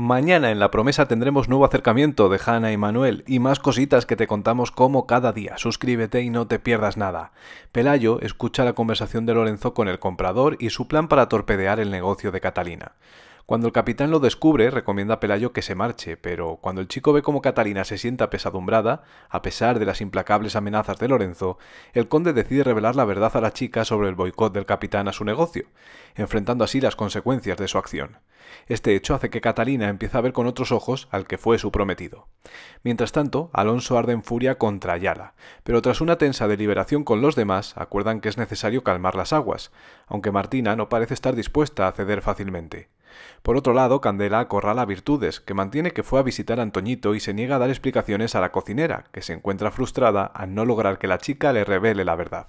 Mañana en La Promesa tendremos nuevo acercamiento de Hanna y Manuel y más cositas que te contamos como cada día. Suscríbete y no te pierdas nada. Pelayo escucha la conversación de Lorenzo con el comprador y su plan para torpedear el negocio de Catalina. Cuando el capitán lo descubre, recomienda a Pelayo que se marche, pero cuando el chico ve cómo Catalina se sienta apesadumbrada, a pesar de las implacables amenazas de Lorenzo, el conde decide revelar la verdad a la chica sobre el boicot del capitán a su negocio, enfrentando así las consecuencias de su acción. Este hecho hace que Catalina empiece a ver con otros ojos al que fue su prometido. Mientras tanto, Alonso arde en furia contra Ayala, pero tras una tensa deliberación con los demás, acuerdan que es necesario calmar las aguas, aunque Martina no parece estar dispuesta a ceder fácilmente. Por otro lado, Candela acorrala Virtudes, que mantiene que fue a visitar a Antoñito y se niega a dar explicaciones a la cocinera, que se encuentra frustrada al no lograr que la chica le revele la verdad.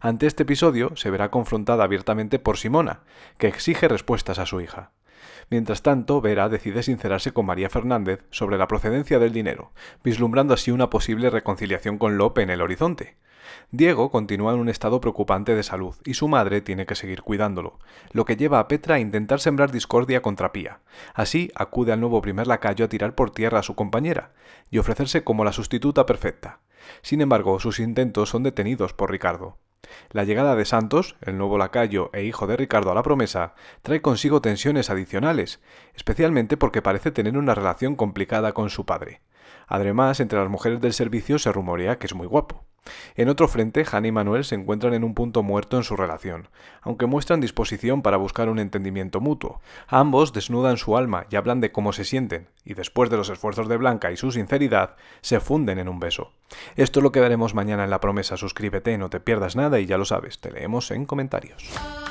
Ante este episodio, se verá confrontada abiertamente por Simona, que exige respuestas a su hija. Mientras tanto, Vera decide sincerarse con María Fernández sobre la procedencia del dinero, vislumbrando así una posible reconciliación con Lope en el horizonte. Diego continúa en un estado preocupante de salud y su madre tiene que seguir cuidándolo, lo que lleva a Petra a intentar sembrar discordia contra Pía. Así acude al nuevo primer lacayo a tirar por tierra a su compañera y ofrecerse como la sustituta perfecta. Sin embargo, sus intentos son detenidos por Ricardo, la llegada de Santos, el nuevo lacayo e hijo de Ricardo a la promesa, trae consigo tensiones adicionales, especialmente porque parece tener una relación complicada con su padre. Además, entre las mujeres del servicio se rumorea que es muy guapo. En otro frente, Hannah y Manuel se encuentran en un punto muerto en su relación, aunque muestran disposición para buscar un entendimiento mutuo. Ambos desnudan su alma y hablan de cómo se sienten, y después de los esfuerzos de Blanca y su sinceridad, se funden en un beso. Esto es lo que veremos mañana en La Promesa. Suscríbete, no te pierdas nada y ya lo sabes, te leemos en comentarios.